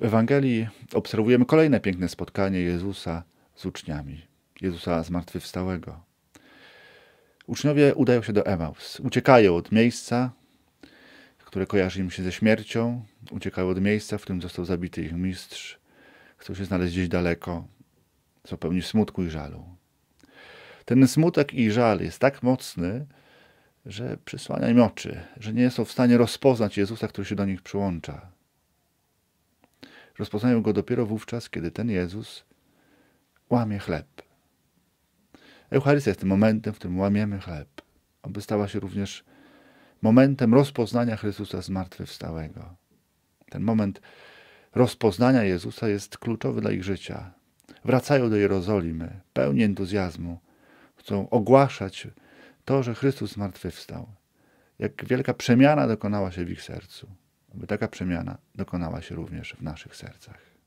W Ewangelii obserwujemy kolejne piękne spotkanie Jezusa z uczniami, Jezusa zmartwychwstałego. Uczniowie udają się do Emaus, uciekają od miejsca, które kojarzy im się ze śmiercią, uciekają od miejsca, w którym został zabity ich mistrz, chcą się znaleźć gdzieś daleko, są pełni smutku i żalu. Ten smutek i żal jest tak mocny, że przysłania im oczy, że nie są w stanie rozpoznać Jezusa, który się do nich przyłącza. Rozpoznają go dopiero wówczas, kiedy ten Jezus łamie chleb. Eucharystia jest tym momentem, w którym łamiemy chleb, aby stała się również momentem rozpoznania Chrystusa zmartwychwstałego. Ten moment rozpoznania Jezusa jest kluczowy dla ich życia. Wracają do Jerozolimy, pełni entuzjazmu, chcą ogłaszać to, że Chrystus zmartwychwstał. Jak wielka przemiana dokonała się w ich sercu aby taka przemiana dokonała się również w naszych sercach.